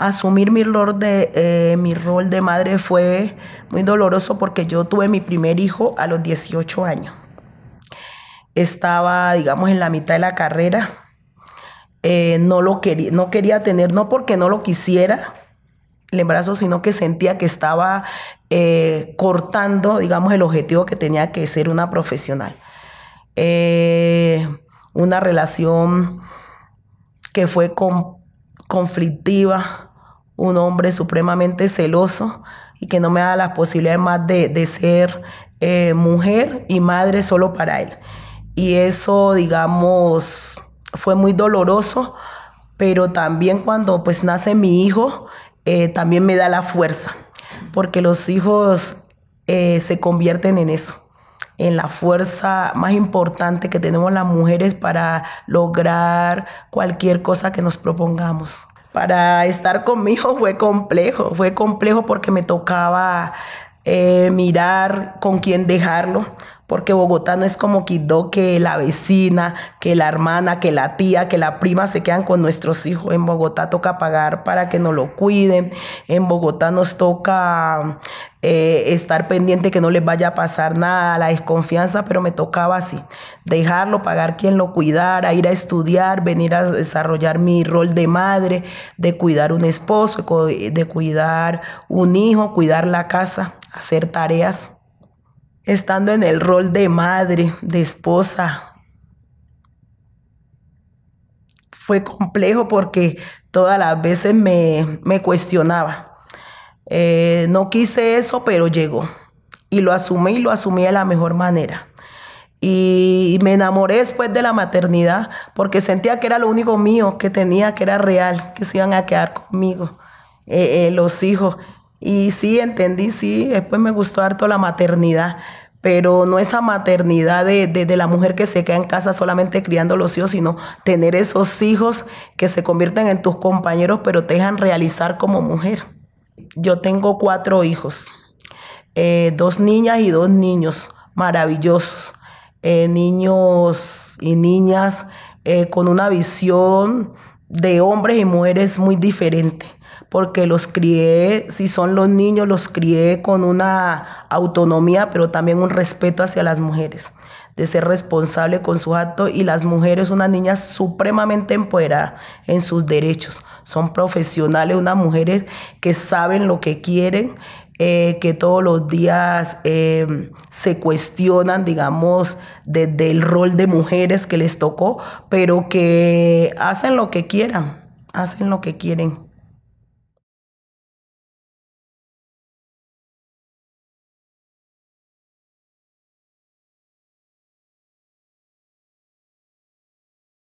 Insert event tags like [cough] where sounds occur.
asumir mi rol de, eh, mi rol de madre fue muy doloroso porque yo tuve mi primer hijo a los 18 años. Estaba, digamos, en la mitad de la carrera. Eh, no, lo quería, no quería tener, no porque no lo quisiera el embarazo, sino que sentía que estaba eh, cortando, digamos, el objetivo que tenía que ser una profesional. una relación que fue conflictiva, un hombre supremamente celoso y que no me da las posibilidades más de, ser eh, mujer y madre solo para él. Y eso, digamos, fue muy doloroso, pero también cuando pues nace mi hijo, eh, también me da la fuerza, porque los hijos eh, se convierten en eso, en la fuerza más importante que tenemos las mujeres para lograr cualquier cosa que nos propongamos para estar conmigo [laughs] fue complejo, fue complejo porque me tocaba eh, mirar con quién dejarlo, porque Bogotá no es como Quidó, que la vecina, que la hermana, que la tía, que la prima se quedan con nuestros hijos. En Bogotá toca pagar para que nos lo cuiden. En Bogotá nos toca eh, estar pendiente que no les vaya a pasar nada, la desconfianza, pero me tocaba así, dejarlo, pagar quien lo cuidara, ir a estudiar, venir a desarrollar mi rol de madre, de cuidar un esposo, de cuidar un hijo, cuidar la casa, hacer tareas estando en el rol de madre, de esposa. Fue complejo porque todas las veces me, cuestionaba. Eh, no quise eso, pero llegó. Y lo asumí, y lo asumí de la mejor manera. Y me enamoré después de la maternidad porque sentía que era lo único mío que tenía, que era real, que se iban a quedar conmigo eh, eh, los hijos. Y sí, entendí, sí, después me gustó harto la maternidad, pero no esa maternidad de, de, la mujer que se queda en casa solamente criando los hijos, sino tener esos hijos que se convierten en tus compañeros, pero te dejan realizar como mujer. Yo tengo cuatro hijos, eh, dos niñas y dos niños maravillosos, eh, niños y niñas eh, con una visión de hombres y mujeres muy diferente porque los crié, si son los niños, los crié con una autonomía, pero también un respeto hacia las mujeres, de ser responsable con sus actos y las mujeres, unas niñas supremamente empoderadas en sus derechos, son profesionales, unas mujeres que saben lo que quieren, eh, que todos los días eh, se cuestionan, digamos, del rol de mujeres que les tocó, pero que hacen lo que quieran, hacen lo que quieren.